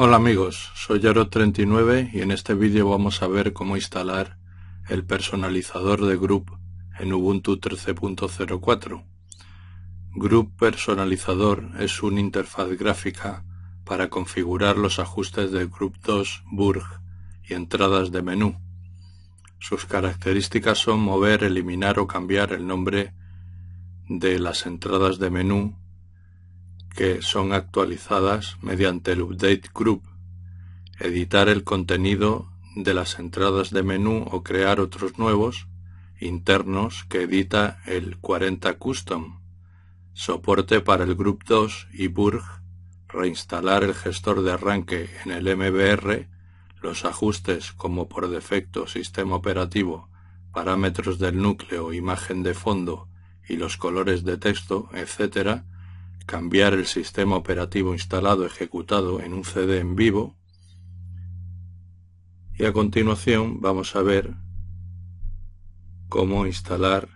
Hola amigos, soy yaro 39 y en este vídeo vamos a ver cómo instalar el personalizador de Group en Ubuntu 13.04. Group Personalizador es una interfaz gráfica para configurar los ajustes de Group 2 Burg y entradas de menú. Sus características son mover, eliminar o cambiar el nombre de las entradas de menú que son actualizadas mediante el Update Group, editar el contenido de las entradas de menú o crear otros nuevos, internos, que edita el 40 Custom, soporte para el Group 2 y Burg, reinstalar el gestor de arranque en el MBR, los ajustes como por defecto sistema operativo, parámetros del núcleo, imagen de fondo y los colores de texto, etc., cambiar el sistema operativo instalado ejecutado en un CD en vivo y a continuación vamos a ver cómo instalar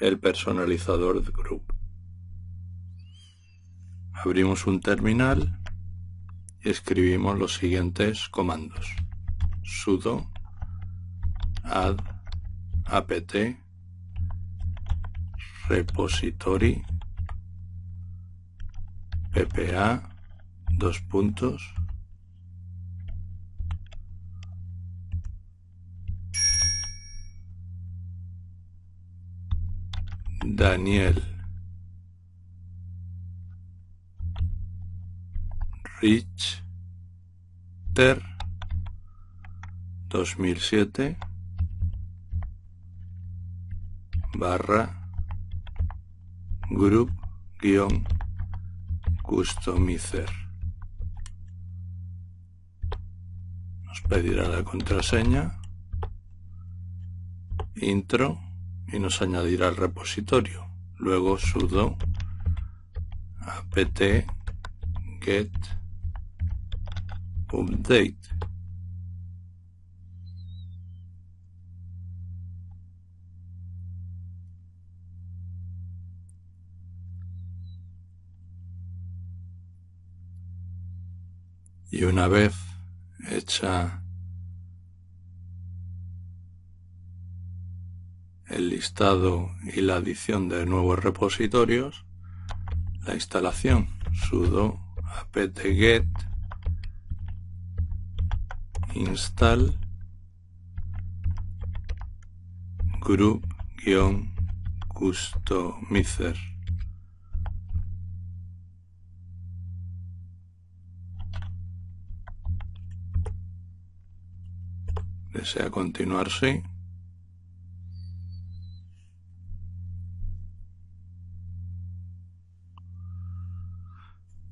el personalizador de group. Abrimos un terminal y escribimos los siguientes comandos. sudo add apt repository ppa dos puntos Daniel Rich Ter 2007 barra group-customizer. Nos pedirá la contraseña, intro y nos añadirá el repositorio. Luego sudo apt get update Y una vez hecha el listado y la adición de nuevos repositorios, la instalación sudo apt-get install group-customizer desea continuar, sí.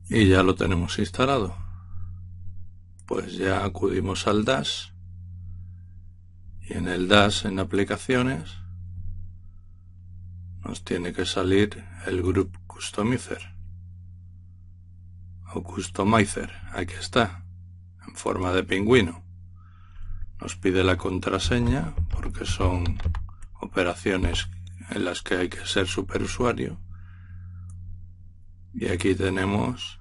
Y ya lo tenemos instalado. Pues ya acudimos al DAS. Y en el DAS, en aplicaciones, nos tiene que salir el Group Customizer. O Customizer. Aquí está. En forma de pingüino nos pide la contraseña porque son operaciones en las que hay que ser superusuario. Y aquí tenemos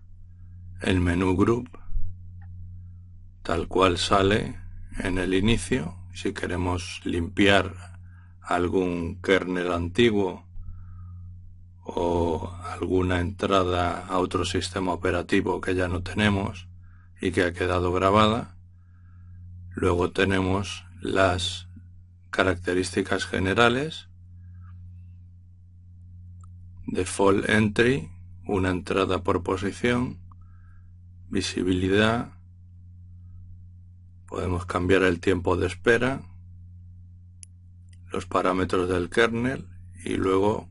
el menú group, tal cual sale en el inicio. Si queremos limpiar algún kernel antiguo o alguna entrada a otro sistema operativo que ya no tenemos y que ha quedado grabada, Luego tenemos las características generales, default entry, una entrada por posición, visibilidad, podemos cambiar el tiempo de espera, los parámetros del kernel y luego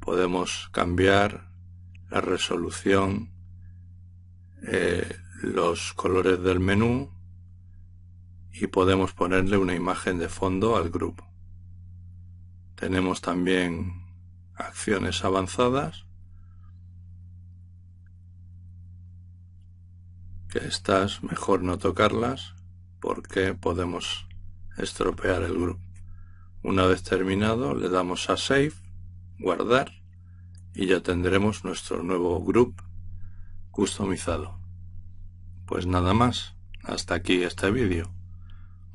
podemos cambiar la resolución, eh, los colores del menú, y podemos ponerle una imagen de fondo al grupo. Tenemos también acciones avanzadas, que estas mejor no tocarlas porque podemos estropear el grupo. Una vez terminado le damos a Save, guardar y ya tendremos nuestro nuevo grupo customizado. Pues nada más, hasta aquí este vídeo.